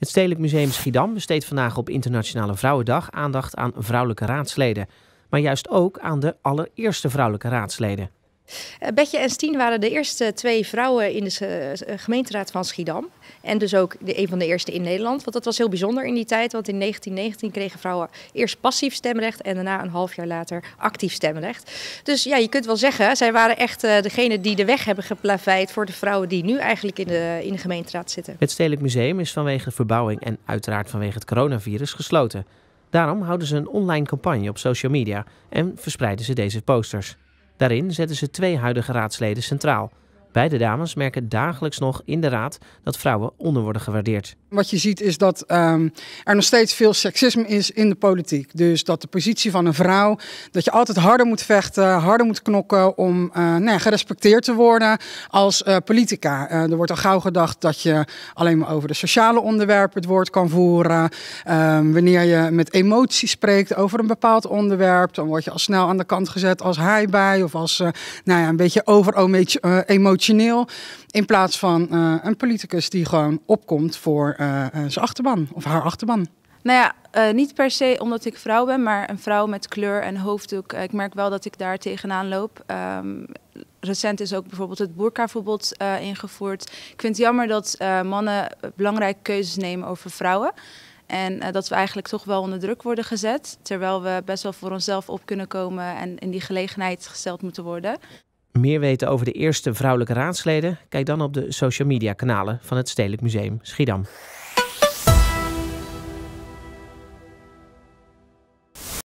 Het Stedelijk Museum Schiedam besteedt vandaag op Internationale Vrouwendag aandacht aan vrouwelijke raadsleden. Maar juist ook aan de allereerste vrouwelijke raadsleden. Eh, Betje en Stien waren de eerste twee vrouwen in de eh, gemeenteraad van Schiedam. En dus ook de, een van de eerste in Nederland. Want dat was heel bijzonder in die tijd. Want in 1919 kregen vrouwen eerst passief stemrecht. En daarna een half jaar later actief stemrecht. Dus ja, je kunt wel zeggen, zij waren echt eh, degene die de weg hebben geplaveid. voor de vrouwen die nu eigenlijk in de, in de gemeenteraad zitten. Het Stedelijk Museum is vanwege verbouwing en uiteraard vanwege het coronavirus gesloten. Daarom houden ze een online campagne op social media en verspreiden ze deze posters. Daarin zetten ze twee huidige raadsleden centraal. Beide dames merken dagelijks nog in de raad dat vrouwen onder worden gewaardeerd. Wat je ziet is dat ehm, er nog steeds veel seksisme is in de politiek. Dus dat de positie van een vrouw, dat je altijd harder moet vechten, harder moet knokken om eh, nou gerespecteerd te worden als eh, politica. Eh, er wordt al gauw gedacht dat je alleen maar over de sociale onderwerpen het woord kan voeren. Ehm, wanneer je met emotie spreekt over een bepaald onderwerp, dan word je al snel aan de kant gezet als hij bij of als nou ja, een beetje over emotie emotioneel. In plaats van eh, een politicus die gewoon opkomt voor eh, eh, zijn achterban of haar achterban. Nou ja, niet per se omdat ik vrouw ben, maar een vrouw met kleur en hoofddoek. ik merk wel dat ik daar tegenaan loop. Ehm, recent is ook bijvoorbeeld het boerkaverbod ingevoerd. Ik vind het jammer dat mannen belangrijke keuzes nemen over vrouwen. En dat we eigenlijk toch wel onder druk worden gezet. Terwijl we best wel voor onszelf op kunnen komen en in die gelegenheid gesteld moeten worden. Meer weten over de eerste vrouwelijke raadsleden? Kijk dan op de social media kanalen van het Stedelijk Museum Schiedam.